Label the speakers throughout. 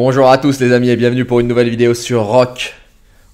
Speaker 1: Bonjour à tous les amis et bienvenue pour une nouvelle vidéo sur Rock.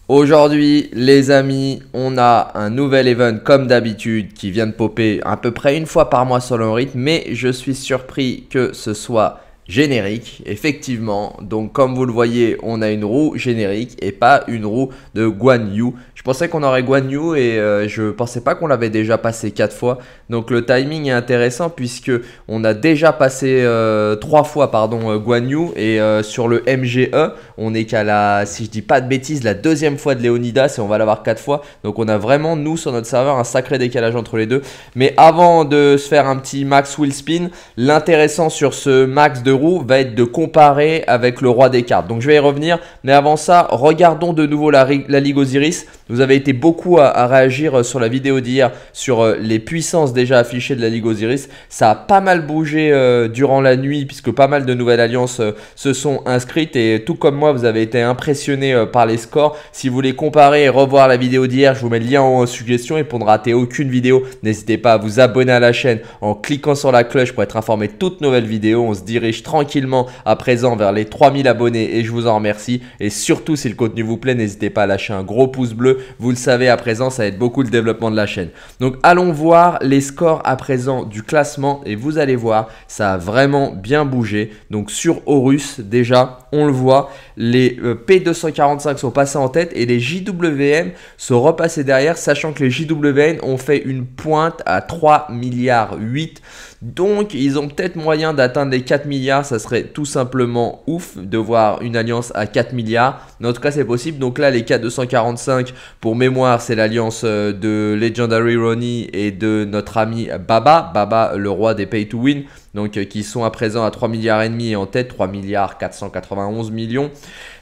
Speaker 1: Aujourd'hui les amis, on a un nouvel event comme d'habitude qui vient de popper à peu près une fois par mois sur le rythme mais je suis surpris que ce soit générique, effectivement. Donc comme vous le voyez, on a une roue générique et pas une roue de Guan Yu je pensais qu'on aurait Guan Yu et euh, je pensais pas qu'on l'avait déjà passé quatre fois. Donc le timing est intéressant puisque on a déjà passé euh, trois fois pardon euh, Guan Yu et sur le MGE, on est qu'à la si je dis pas de bêtises, la deuxième fois de Leonidas et on va l'avoir quatre fois. Donc on a vraiment nous sur notre serveur un sacré décalage entre les deux. Mais avant de se faire un petit max wheel spin, l'intéressant sur ce max de roue va être de comparer avec le roi des cartes. Donc je vais y revenir, mais avant ça, regardons de nouveau la, la Ligue Osiris. Vous avez été beaucoup à, réagir euh, sur la vidéo d'hier sur euh, les puissances déjà affichées de la Ligue Osiris. Ça a pas mal bougé euh, durant la nuit puisque pas mal de nouvelles alliances se sont inscrites et tout comme moi vous avez été impressionné par les scores. Si vous voulez comparer et revoir la vidéo d'hier, je vous mets le lien en suggestion et pour ne rater aucune vidéo, n'hésitez pas à vous abonner à la chaîne en cliquant sur la cloche pour être informé de toutes nouvelles vidéos. On se dirige tranquillement à présent vers les 3000 abonnés et je vous en remercie. Et surtout si le contenu vous plaît, n'hésitez pas à lâcher un gros pouce bleu vous le savez à présent, ça aide beaucoup le développement de la chaîne. Donc allons voir les scores à présent du classement et vous allez voir, ça a vraiment bien bougé. Donc sur Horus, déjà, on le voit, les euh, P245 sont passés en tête et les JWM sont repassés derrière, sachant que les JWM ont fait une pointe à 3 milliards 8. Donc ils ont peut-être moyen d'atteindre les 4 milliards, ça serait tout simplement ouf de voir une alliance à 4 milliards. en tout cas c'est possible, donc là les 4245 pour mémoire c'est l'alliance euh, de Legendary Ronnie et de notre ami Baba, Baba le roi des pay to win, donc euh, qui sont à présent à 3 milliards et demi en tête, 3 milliards 491 millions.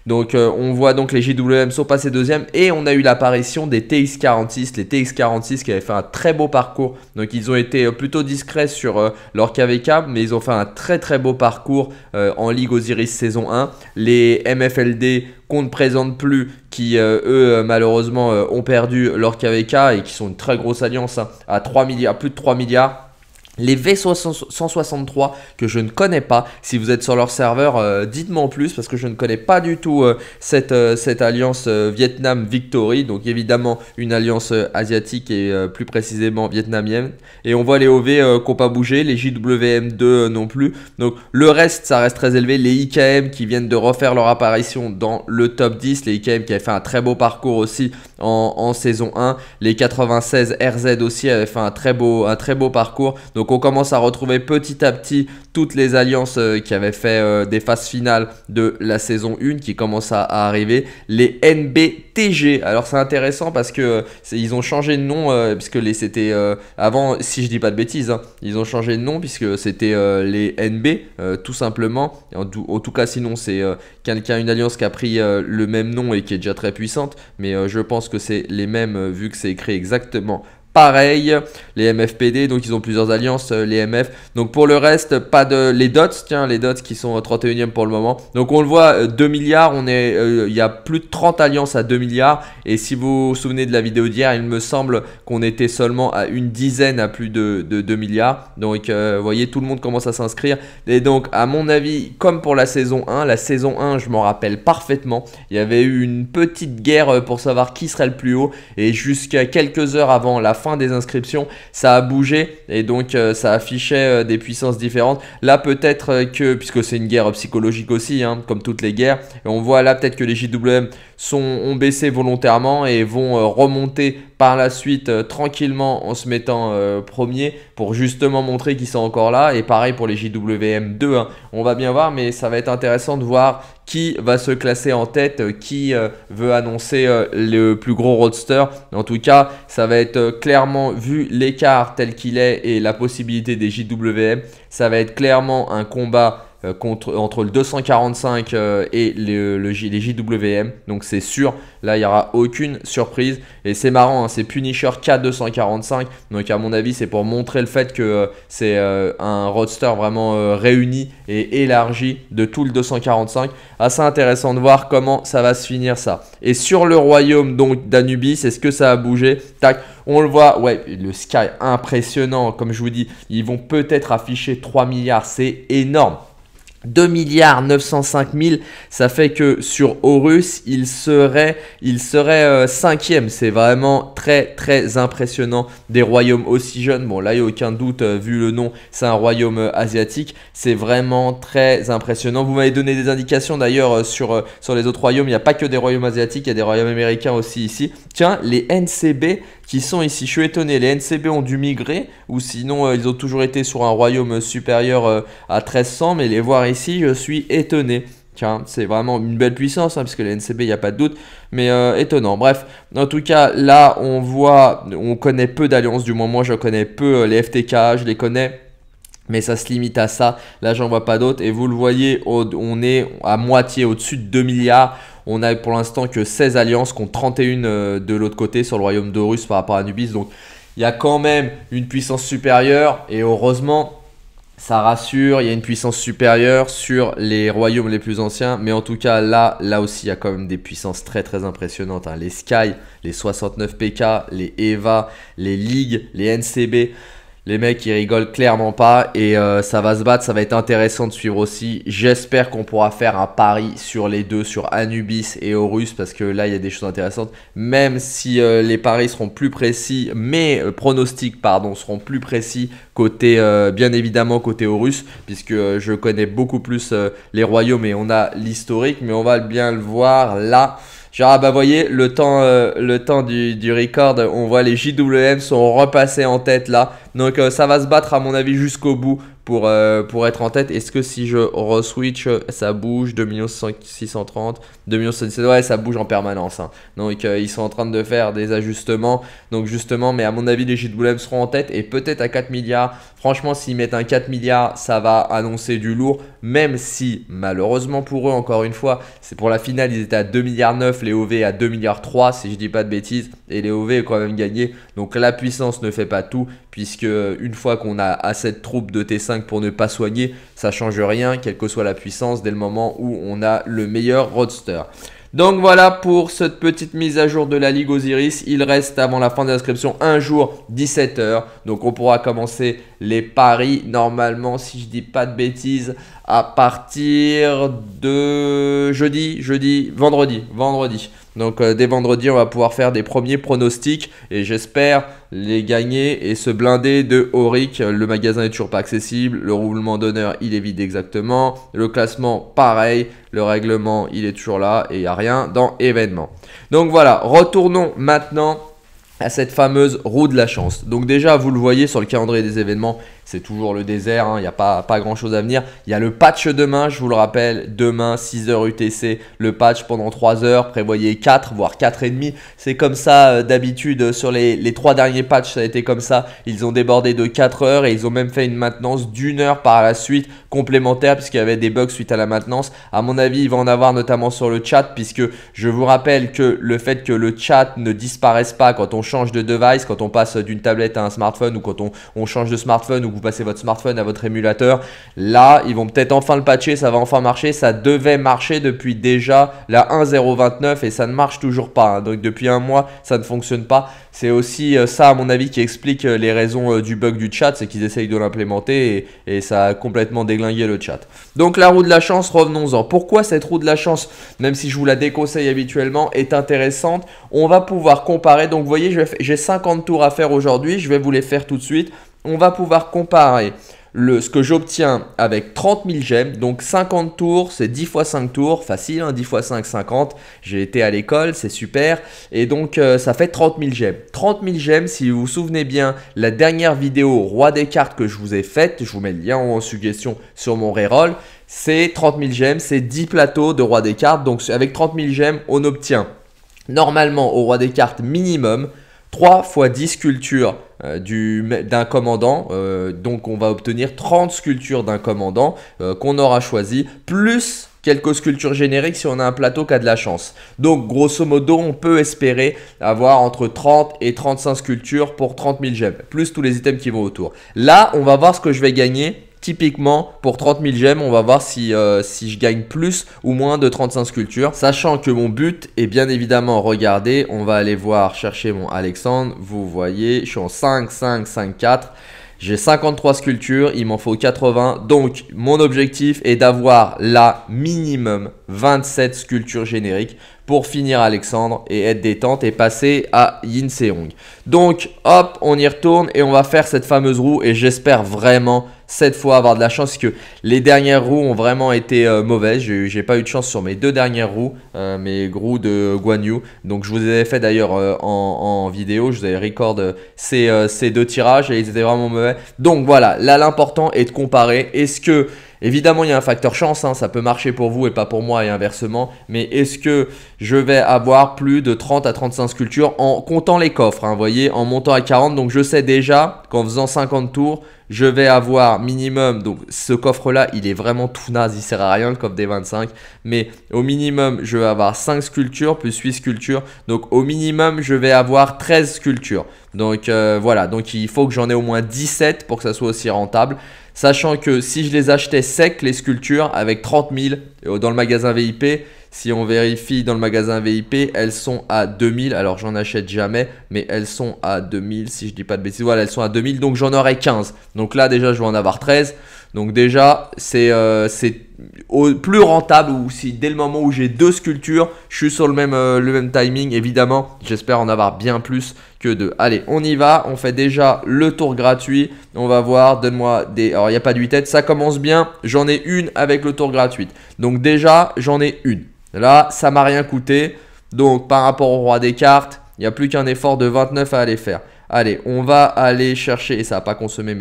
Speaker 1: Donc euh, on voit donc les JWM sont passés deuxième et on a eu l'apparition des TX46, les TX46 qui avaient fait un très beau parcours. Donc ils ont été euh, plutôt discrets sur euh, leur KVK, mais ils ont fait un très très beau parcours en Ligue Osiris saison 1. Les MFLD qu'on ne présente plus, qui eux malheureusement ont perdu leur KVK et qui sont une très grosse alliance hein, à, milliards, plus de 3 milliards. Les V163 que je ne connais pas, si vous êtes sur leur serveur, euh, dites-moi en plus parce que je ne connais pas du tout euh, cette, euh, cette, alliance Vietnam Victory, donc évidemment une alliance asiatique et plus précisément vietnamienne. Et on voit les OV qui n'ont pas bougé, les JWM2 non plus. Donc le reste, ça reste très élevé. Les IKM qui viennent de refaire leur apparition dans le top 10, les IKM qui avaient fait un très beau parcours aussi en, saison 1, les 96 RZ aussi avaient fait un très beau, un très beau parcours. Donc, donc on commence à retrouver petit à petit toutes les alliances euh, qui avaient fait euh, des phases finales de la saison 1 qui commencent à, arriver. Les NBTG. Alors c'est intéressant parce que euh, ils ont changé de nom puisque les c'était avant, si je dis pas de bêtises, hein, ils ont changé de nom puisque c'était les NB tout simplement. En, tout cas sinon c'est quelqu'un une alliance qui a pris le même nom et qui est déjà très puissante, mais je pense que c'est les mêmes vu que c'est écrit exactement pareil. Les MFPD, donc ils ont plusieurs alliances, euh, les MF. Donc pour le reste, pas de. Les dots, tiens, les dots qui sont 31e euh, pour le moment. Donc on le voit, 2 euh, milliards, on est, il y a plus de 30 alliances à 2 milliards. Et si vous vous souvenez de la vidéo d'hier, il me semble qu'on était seulement à une dizaine à plus de, de 2 milliards. Donc vous voyez, tout le monde commence à s'inscrire. Et donc, à mon avis, comme pour la saison 1, la saison 1, je m'en rappelle parfaitement, il y avait eu une petite guerre pour savoir qui serait le plus haut. Et jusqu'à quelques heures avant la fin des inscriptions, ça a bougé et donc euh, ça affichait euh, des puissances différentes. Là, peut-être euh, que, puisque c'est une guerre psychologique aussi, hein, comme toutes les guerres, on voit là peut-être que les JWM ont baissé volontairement et vont euh, remonter par la suite euh, tranquillement en se mettant euh, premier pour justement montrer qu'ils sont encore là. Et pareil pour les JWM 2, hein. on va bien voir, mais ça va être intéressant de voir qui va se classer en tête, qui veut annoncer le plus gros roadster. En tout cas, ça va être clairement, vu l'écart tel qu'il est et la possibilité des JWM, ça va être clairement un combat euh, contre, entre le 245 euh, et le, les JWM. Donc c'est sûr, là il n'y aura aucune surprise. Et c'est marrant, hein, c'est Punisher K245. Donc à mon avis, c'est pour montrer le fait que euh, c'est un roadster vraiment réuni et élargi de tout le 245. Assez intéressant de voir comment ça va se finir ça. Et sur le royaume donc d'Anubis, est-ce que ça a bougé Tac, on le voit, ouais, le Sky impressionnant, comme je vous dis, ils vont peut-être afficher 3 milliards, c'est énorme. 2 milliards 905 ça fait que sur Horus, il serait, il serait euh, cinquième. C'est vraiment très très impressionnant des royaumes aussi jeunes. Bon là, il n'y a aucun doute, euh, vu le nom, c'est un royaume euh, asiatique. C'est vraiment très impressionnant. Vous m'avez donné des indications d'ailleurs sur, sur les autres royaumes. Il n'y a pas que des royaumes asiatiques, il y a des royaumes américains aussi ici. Tiens, les NCB, qui sont ici. Je suis étonné, les NCB ont dû migrer, ou sinon euh, ils ont toujours été sur un royaume supérieur euh, à 1300, mais les voir ici, je suis étonné. Tiens, c'est vraiment une belle puissance, hein, puisque les NCB, il n'y a pas de doute, mais euh, étonnant. Bref, en tout cas, là, on voit, on connaît peu d'alliances, du moins moi, je connais peu les FTK, je les connais mais ça se limite à ça. Là, j'en vois pas d'autres. Et vous le voyez, on est à moitié au-dessus de 2 milliards. On a pour l'instant que 16 alliances contre 31 euh, de l'autre côté sur le royaume d'Horus par rapport à Anubis. Donc, il y a quand même une puissance supérieure. Et heureusement, ça rassure, il y a une puissance supérieure sur les royaumes les plus anciens, mais en tout cas là, là aussi il y a quand même des puissances très très impressionnantes. Hein. Les Sky, les 69 PK, les EVA, les Ligues, les NCB. Les mecs, ils rigolent clairement pas et euh, ça va se battre, ça va être intéressant de suivre aussi. J'espère qu'on pourra faire un pari sur les deux, sur Anubis et Horus, parce que là, il y a des choses intéressantes. Même si euh, les paris seront plus précis, mes euh, pronostics, pardon, seront plus précis côté, bien évidemment, côté Horus, puisque je connais beaucoup plus les royaumes et on a l'historique, mais on va bien le voir là. Genre, ah bah voyez, le temps, euh, le temps du, du, record, on voit les JWM sont repassés en tête là. Donc euh, ça va se battre à mon avis jusqu'au bout pour, euh, pour être en tête. Est-ce que si je re-switch, ça bouge 2 630, 2 ouais, ça bouge en permanence. Hein. Donc euh, ils sont en train de faire des ajustements. Donc justement, mais à mon avis, les JWM seront en tête et peut-être à 4 milliards. Franchement, s'ils mettent un 4 milliards, ça va annoncer du lourd, même si malheureusement pour eux, encore une fois, c'est pour la finale, ils étaient à 2 milliards 9, les OV à 2 milliards 3, si je dis pas de bêtises, et les OV ont quand même gagné. Donc la puissance ne fait pas tout, puisque une fois qu'on a assez de troupe de T5, pour ne pas soigner, ça change rien, quelle que soit la puissance, dès le moment où on a le meilleur roadster. Donc voilà pour cette petite mise à jour de la Ligue Osiris. Il reste avant la fin de l'inscription un jour 17h. Donc on pourra commencer les paris normalement si je dis pas de bêtises à partir de jeudi, jeudi, vendredi, vendredi. Donc euh, dès vendredi on va pouvoir faire des premiers pronostics et j'espère les gagner et se blinder de Auric. Le magasin est toujours pas accessible, le roulement d'honneur il est vide exactement, le classement pareil, le règlement il est toujours là et il n'y a rien dans événement. Donc voilà, retournons maintenant à cette fameuse roue de la chance. Donc déjà vous le voyez sur le calendrier des événements, c'est toujours le désert, il hein, n'y a pas, pas grand chose à venir. Il y a le patch demain, je vous le rappelle, demain 6h UTC, le patch pendant 3 heures, prévoyez 4, voire et demi. C'est comme ça euh, d'habitude sur les, les 3 derniers patchs, ça a été comme ça. Ils ont débordé de 4 heures et ils ont même fait une maintenance d'une heure par la suite complémentaire puisqu'il y avait des bugs suite à la maintenance. À mon avis, il va en avoir notamment sur le chat puisque je vous rappelle que le fait que le chat ne disparaisse pas quand on change de device, quand on passe d'une tablette à un smartphone ou quand on, on change de smartphone ou vous passez votre smartphone à votre émulateur. Là, ils vont peut-être enfin le patcher, ça va enfin marcher. Ça devait marcher depuis déjà la 1.0.29 et ça ne marche toujours pas. Hein. Donc depuis un mois, ça ne fonctionne pas. C'est aussi euh, ça, à mon avis, qui explique euh, les raisons euh, du bug du chat, c'est qu'ils essayent de l'implémenter et, et, ça a complètement déglingué le chat. Donc la roue de la chance, revenons-en. Pourquoi cette roue de la chance, même si je vous la déconseille habituellement, est intéressante On va pouvoir comparer. Donc vous voyez, j'ai 50 tours à faire aujourd'hui, je vais vous les faire tout de suite on va pouvoir comparer le, ce que j'obtiens avec 30 000 gemmes, donc 50 tours, c'est 10 fois 5 tours, facile, 10 hein, fois 5, 50, j'ai été à l'école, c'est super, et donc euh, ça fait 30 000 gemmes. 30 000 gemmes, si vous vous souvenez bien, la dernière vidéo roi des cartes que je vous ai faite, je vous mets le lien en suggestion sur mon reroll, c'est 30 000 gemmes, c'est 10 plateaux de roi des cartes, donc avec 30 000 gemmes, on obtient normalement au roi des cartes minimum 3 fois 10 sculptures euh, du d'un commandant. Euh, donc on va obtenir 30 sculptures d'un commandant euh, qu'on aura choisi, plus quelques sculptures génériques si on a un plateau qui a de la chance. Donc grosso modo, on peut espérer avoir entre 30 et 35 sculptures pour 30 000 gemmes, plus tous les items qui vont autour. Là, on va voir ce que je vais gagner Typiquement, pour 30 000 gemmes, on va voir si, euh, si je gagne plus ou moins de 35 sculptures. Sachant que mon but est bien évidemment, regardez, on va aller voir chercher mon Alexandre. Vous voyez, je suis en 5, 5, 5, 4. J'ai 53 sculptures, il m'en faut 80. Donc, mon objectif est d'avoir la minimum 27 sculptures génériques pour finir Alexandre et être détente et passer à Yin Seong. Donc hop, on y retourne et on va faire cette fameuse roue et j'espère vraiment cette fois avoir de la chance que les dernières roues ont vraiment été euh, mauvaises. J'ai pas eu de chance sur mes deux dernières roues, euh, mes roues de guanyu Donc je vous avais fait d'ailleurs euh, en, vidéo, je vous avais record ces, ces deux tirages et ils étaient vraiment mauvais. Donc voilà, là l'important est de comparer. Est-ce que Évidemment, il y a un facteur chance, hein. ça peut marcher pour vous et pas pour moi et inversement, mais est-ce que je vais avoir plus de 30 à 35 sculptures en comptant les coffres, hein, voyez, en montant à 40, donc je sais déjà qu'en faisant 50 tours, je vais avoir minimum, donc ce coffre-là, il est vraiment tout naze, il sert à rien le coffre des 25, mais au minimum, je vais avoir 5 sculptures plus 8 sculptures, donc au minimum, je vais avoir 13 sculptures. Donc euh, voilà, donc il faut que j'en ai au moins 17 pour que ça soit aussi rentable. Sachant que si je les achetais secs, les sculptures, avec 30 000 euh, dans le magasin VIP, si on vérifie dans le magasin VIP, elles sont à 2000. Alors j'en achète jamais, mais elles sont à 2000 si je dis pas de bêtises. Voilà, elles sont à 2000, donc j'en aurai 15. Donc là déjà, je vais en avoir 13. Donc déjà, c'est euh, plus rentable ou si dès le moment où j'ai deux sculptures, je suis sur le même, euh, le même timing. Évidemment, j'espère en avoir bien plus que deux. Allez, on y va. On fait déjà le tour gratuit. On va voir. Donne-moi des. Alors, il n'y a pas de 8 têtes. Ça commence bien. J'en ai une avec le tour gratuit. Donc, déjà, j'en ai une. Là, ça m'a rien coûté. Donc, par rapport au roi des cartes, il n'y a plus qu'un effort de 29 à aller faire. Allez, on va aller chercher, et ça n'a pas consommé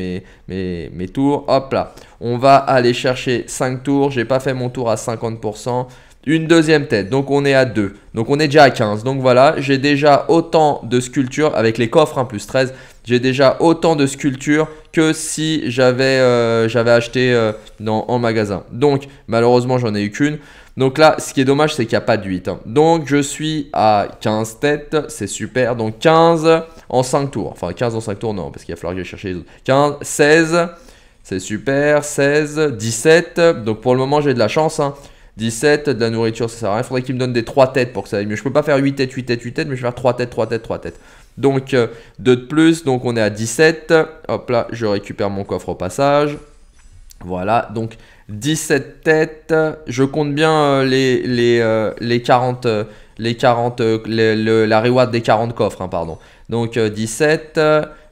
Speaker 1: mes, tours. Hop là, on va aller chercher 5 tours. J'ai pas fait mon tour à 50% une deuxième tête. Donc on est à 2. Donc on est déjà à 15. Donc voilà, j'ai déjà autant de sculptures avec les coffres 1 hein, plus 13. J'ai déjà autant de sculptures que si j'avais euh, acheté euh, dans, en magasin. Donc malheureusement j'en ai eu qu'une. Donc là, ce qui est dommage, c'est qu'il n'y a pas de 8. Hein. Donc je suis à 15 têtes, c'est super. Donc 15 en 5 tours. Enfin 15 en 5 tours, non, parce qu'il va falloir que je cherche les autres. 15, 16, c'est super. 16, 17. Donc pour le moment, j'ai de la chance. 17, hein. de la nourriture, ça sert à rien. Il faudrait qu'il me donne des 3 têtes pour que ça aille mieux. Je peux pas faire 8 têtes, 8 têtes, 8 têtes, mais je vais faire 3 têtes, 3 têtes, 3 têtes. Donc 2 euh, de plus, donc on est à 17. Hop là, je récupère mon coffre au passage. Voilà, donc 17 têtes. Je compte bien euh, les, les, euh, les 40, euh, les 40 la reward des 40 coffres, hein, pardon. Donc 17,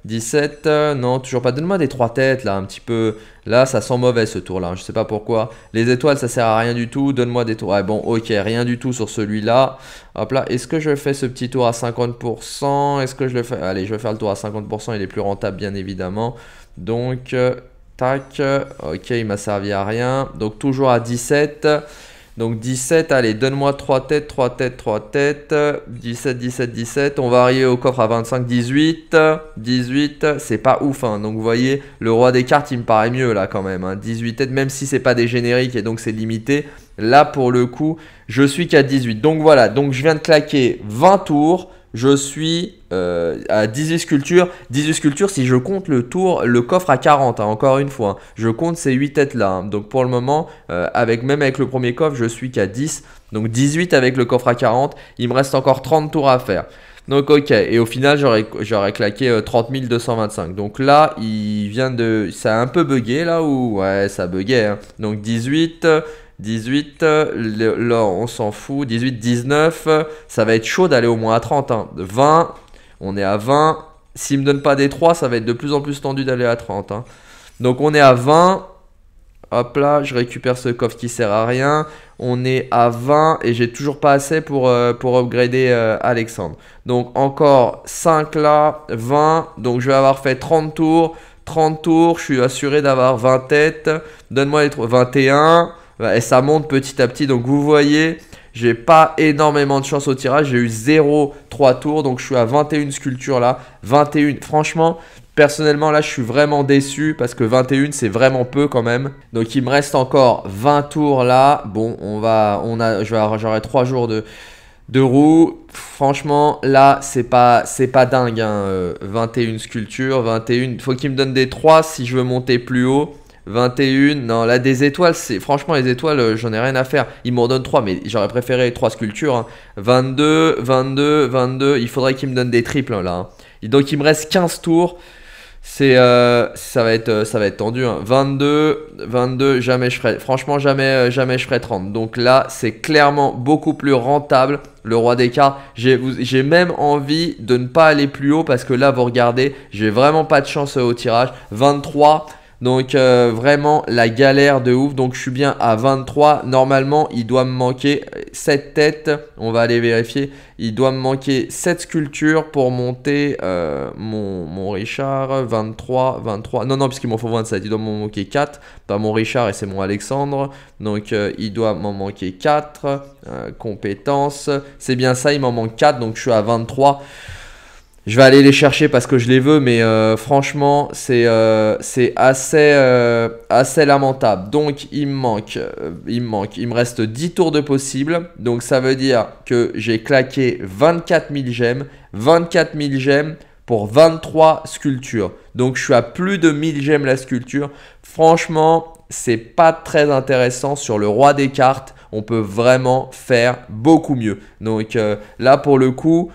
Speaker 1: 17, non, toujours pas. Donne-moi des 3 têtes là, un petit peu. Là, ça sent mauvais ce tour là, hein, je sais pas pourquoi. Les étoiles, ça sert à rien du tout. Donne-moi des tours. bon, ok, rien du tout sur celui-là. Hop là, est-ce que je fais ce petit tour à 50% Est-ce que je le fais Allez, je vais faire le tour à 50%, il est plus rentable bien évidemment. Donc Tac. Ok, il m'a servi à rien. Donc toujours à 17. Donc 17, allez, donne-moi 3 têtes, 3 têtes, 3 têtes. 17, 17, 17. On va arriver au coffre à 25, 18. 18, c'est pas ouf. Hein. Donc vous voyez, le roi des cartes, il me paraît mieux là quand même. 18 hein. têtes, même si c'est pas des génériques et donc c'est limité. Là, pour le coup, je suis qu'à 18. Donc voilà, donc je viens de claquer 20 tours je suis euh, à 18 sculptures. 18 sculptures, si je compte le tour, le coffre à 40, hein, encore une fois. Hein. Je compte ces 8 têtes-là. Hein. Donc pour le moment, euh, avec, même avec le premier coffre, je suis qu'à 10. Donc 18 avec le coffre à 40. Il me reste encore 30 tours à faire. Donc ok, et au final j'aurais claqué 30 euh, 225. Donc là, il vient de... Ça a un peu bugué là ou... Ouais, ça buguait. Donc 18... 18, là on s'en fout. 18, 19, ça va être chaud d'aller au moins à 30. 20, hein. on est à 20. S'il me donne pas des 3, ça va être de plus en plus tendu d'aller à 30. Hein. Donc on est à 20. Hop là, je récupère ce coffre qui sert à rien. On est à 20 et j'ai toujours pas assez pour, euh, pour upgrader euh, Alexandre. Donc encore 5 là, 20. Donc je vais avoir fait 30 tours. 30 tours, je suis assuré d'avoir 20 têtes. Donne-moi les 21 et ça monte petit à petit. Donc vous voyez, j'ai pas énormément de chance au tirage. J'ai eu 0 3 tours. Donc je suis à 21 sculptures là. 21. Franchement, personnellement là, je suis vraiment déçu parce que 21 c'est vraiment peu quand même. Donc il me reste encore 20 tours là. Bon, on va on a j'aurai 3 jours de de roues, franchement, là, c'est pas, c'est pas dingue. 21 hein, euh, sculptures, 21. Faut qu'il me donne des 3 si je veux monter plus haut. 21, non, là des étoiles, c'est franchement les étoiles, euh, j'en ai rien à faire. ils m'en donnent 3, mais j'aurais préféré 3 sculptures. 22, 22, 22, il faudrait qu'il me donne des triples là. Hein. Donc il me reste 15 tours. C'est euh, ça va être euh, ça va être tendu 22 hein. 22 jamais je ferai franchement jamais jamais je ferai 30. Donc là, c'est clairement beaucoup plus rentable le roi des cartes. J'ai même envie de ne pas aller plus haut parce que là vous regardez, j'ai vraiment pas de chance au tirage. 23 donc euh, vraiment la galère de ouf. Donc je suis bien à 23. Normalement, il doit me manquer 7 têtes. On va aller vérifier. Il doit me manquer 7 sculptures pour monter euh, mon, Richard. 23, 23. Non, non, puisqu'il m'en faut 27. Il doit m'en manquer 4. Pas mon Richard et c'est mon Alexandre. Donc euh, il doit m'en manquer 4. compétences. C'est bien ça, il m'en manque 4. Donc je suis à 23. Je vais aller les chercher parce que je les veux, mais euh, franchement, c'est euh, assez, euh, assez lamentable. Donc, il me manque, il me manque, il me reste 10 tours de possible. Donc, ça veut dire que j'ai claqué 24 000 gemmes, 24 000 gemmes pour 23 sculptures. Donc, je suis à plus de 1000 gemmes la sculpture. Franchement, c'est pas très intéressant sur le roi des cartes. On peut vraiment faire beaucoup mieux. Donc, là, pour le coup...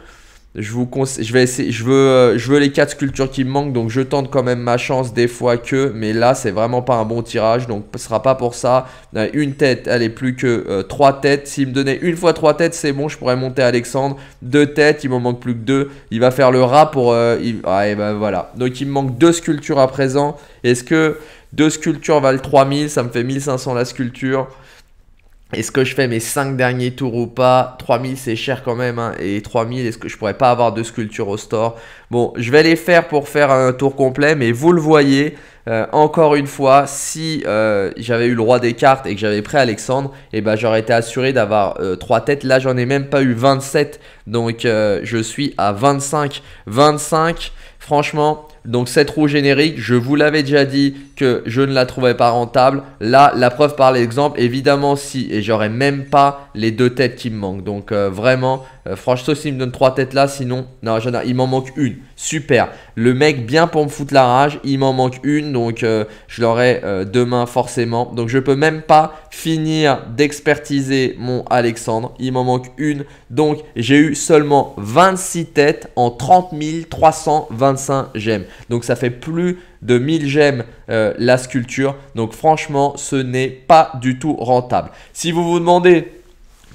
Speaker 1: Je, vous je, vais essayer, je, veux, euh, je veux les quatre sculptures qui me manquent, donc je tente quand même ma chance des fois que, mais là c'est vraiment pas un bon tirage, donc ce sera pas pour ça. Une tête, elle est plus que euh, trois 3 têtes. S'il me donnait une fois trois têtes, c'est bon, je pourrais monter Alexandre. Deux têtes, il m'en manque plus que deux. Il va faire le rat pour... Euh, ah, ben voilà. Donc il me manque deux sculptures à présent. Est-ce que deux sculptures valent 3000 Ça me fait 1500 la sculpture. Est-ce que je fais mes 5 derniers tours ou pas 3000 c'est cher quand même hein. et 3000 est-ce que je pourrais pas avoir de sculpture au store Bon je vais les faire pour faire un tour complet mais vous le voyez euh, encore une fois si euh, j'avais eu le roi des cartes et que j'avais pris Alexandre eh ben j'aurais été assuré d'avoir euh, trois 3 têtes là j'en ai même pas eu 27 donc je suis à 25 25 franchement donc cette roue générique, je vous l'avais déjà dit que je ne la trouvais pas rentable. Là, la preuve par l'exemple, évidemment si, et j'aurais même pas les deux têtes qui me manquent. Donc euh, vraiment, euh, franchement, s'il me donne trois têtes là, sinon, non, j'en ai, il m'en manque une. Super. Le mec, bien pour me foutre la rage, il m'en manque une. Donc, euh, je l'aurai euh, demain, forcément. Donc, je peux même pas finir d'expertiser mon Alexandre. Il m'en manque une. Donc, j'ai eu seulement 26 têtes en 30 325 gemmes. Donc, ça fait plus de 1000 gemmes la sculpture. Donc, franchement, ce n'est pas du tout rentable. Si vous vous demandez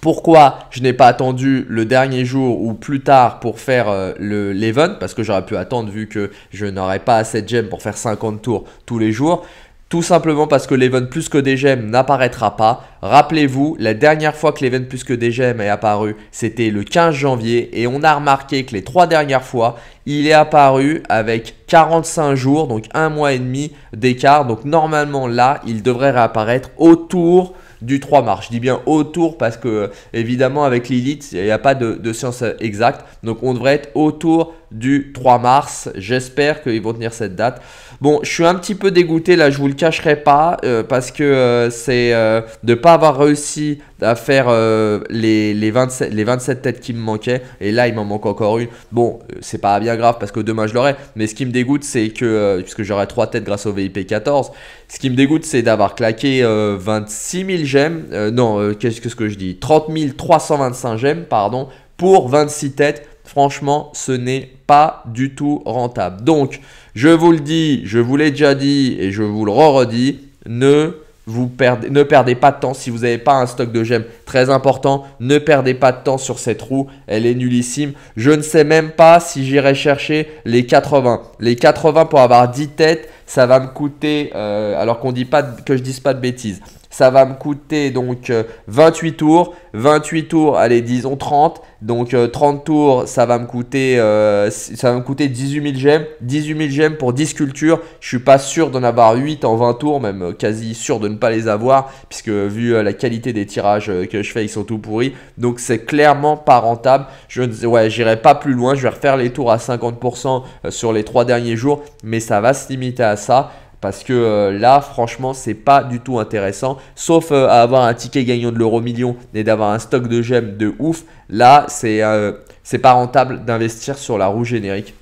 Speaker 1: pourquoi je n'ai pas attendu le dernier jour ou plus tard pour faire euh, le l'event Parce que j'aurais pu attendre vu que je n'aurais pas assez de gemmes pour faire 50 tours tous les jours. Tout simplement parce que l'event plus que des gemmes n'apparaîtra pas. Rappelez-vous, la dernière fois que l'event plus que des gemmes est apparu, c'était le 15 janvier. Et on a remarqué que les trois dernières fois, il est apparu avec 45 jours, donc un mois et demi d'écart. Donc normalement là, il devrait réapparaître autour du 3 mars. Je dis bien autour parce que, évidemment, avec Lilith, il n'y a pas de, de science exacte. Donc, on devrait être autour du 3 mars. J'espère qu'ils vont tenir cette date. Bon, je suis un petit peu dégoûté là, je vous le cacherai pas, euh, parce que euh, c'est euh, de ne pas avoir réussi à faire les, les, 27, têtes qui me manquaient. Et là, il m'en manque encore une. Bon, c'est pas bien grave parce que demain je l'aurai. Mais ce qui me dégoûte, c'est que, puisque j'aurai 3 têtes grâce au VIP 14, ce qui me dégoûte, c'est d'avoir claqué 26 000 gemmes. non, qu'est-ce que, ce que je dis 30 325 gemmes, pardon, pour 26 têtes. Franchement, ce n'est pas du tout rentable. Donc, je vous le dis, je vous l'ai déjà dit et je vous le redis, ne vous perdez, ne perdez pas de temps si vous n'avez pas un stock de gemmes très important. Ne perdez pas de temps sur cette roue, elle est nullissime. Je ne sais même pas si j'irai chercher les 80. Les 80 pour avoir 10 têtes, ça va me coûter, euh, alors qu'on dit pas que je dise pas de bêtises ça va me coûter donc 28 euh, tours. 28 tours, allez, disons 30. Donc 30 euh, tours, ça va me coûter, euh, ça va me coûter 18 000 gemmes. 18 000 gemmes pour 10 sculptures. Je suis pas sûr d'en avoir 8 en 20 tours, même quasi sûr de ne pas les avoir, puisque vu la qualité des tirages que je fais, ils sont tout pourris. Donc c'est clairement pas rentable. Je ouais, j'irai pas plus loin. Je vais refaire les tours à 50% sur les 3 derniers jours, mais ça va se limiter à ça. Parce que euh, là, franchement, c'est pas du tout intéressant. Sauf euh, à avoir un ticket gagnant de l'euro million et d'avoir un stock de gemmes de ouf. Là, c'est euh, c'est pas rentable d'investir sur la roue générique.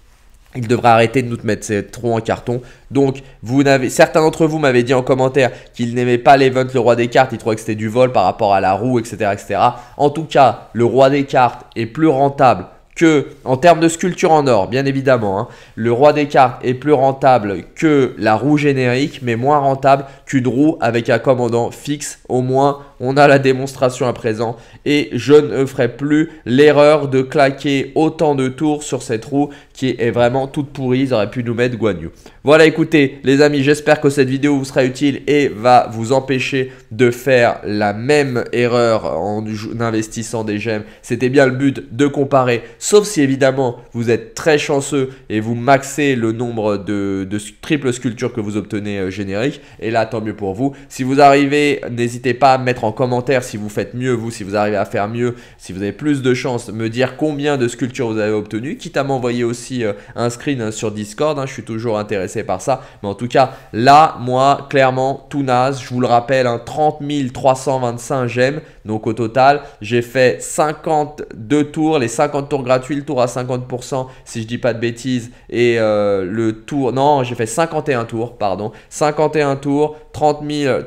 Speaker 1: Il devrait arrêter de nous mettre trop en carton. Donc, vous certains d'entre vous m'avaient dit en commentaire qu'ils n'aimaient pas l'event le roi des cartes, ils trouvaient que c'était du vol par rapport à la roue, etc., etc. En tout cas, le roi des cartes est plus rentable que, en termes de sculpture en or, bien évidemment, hein, le roi des cartes est plus rentable que la roue générique, mais moins rentable qu'une roue avec un commandant fixe au moins on a la démonstration à présent et je ne ferai plus l'erreur de claquer autant de tours sur cette roue qui est vraiment toute pourrie. Ils auraient pu nous mettre Guanyu. Voilà, écoutez les amis, j'espère que cette vidéo vous sera utile et va vous empêcher de faire la même erreur en investissant des gemmes. C'était bien le but de comparer, sauf si évidemment vous êtes très chanceux et vous maxez le nombre de, triples sculptures que vous obtenez euh, générique. Et là, tant mieux pour vous. Si vous arrivez, n'hésitez pas à mettre en en commentaire si vous faites mieux, vous, si vous arrivez à faire mieux, si vous avez plus de chances, me dire combien de sculptures vous avez obtenues, quitte à m'envoyer aussi euh, un screen euh, sur Discord, hein, je suis toujours intéressé par ça. Mais en tout cas, là, moi, clairement, tout naze, je vous le rappelle, 30 hein, 325 j'aime, donc au total, j'ai fait 52 tours, les 50 tours gratuits, le tour à 50% si je dis pas de bêtises et euh, le tour non, j'ai fait 51 tours, pardon, 51 tours, 30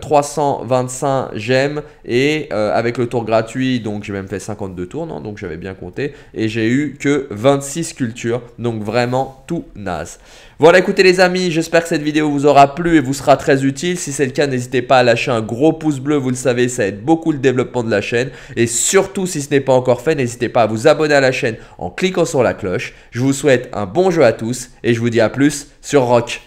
Speaker 1: 325 gemmes, et euh, avec le tour gratuit, donc j'ai même fait 52 tours, donc j'avais bien compté. Et j'ai eu que 26 cultures, donc vraiment tout naze. Voilà, écoutez les amis, j'espère que cette vidéo vous aura plu et vous sera très utile. Si c'est le cas, n'hésitez pas à lâcher un gros pouce bleu, vous le savez, ça aide beaucoup le développement de la chaîne. Et surtout, si ce n'est pas encore fait, n'hésitez pas à vous abonner à la chaîne en cliquant sur la cloche. Je vous souhaite un bon jeu à tous et je vous dis à plus sur Rock.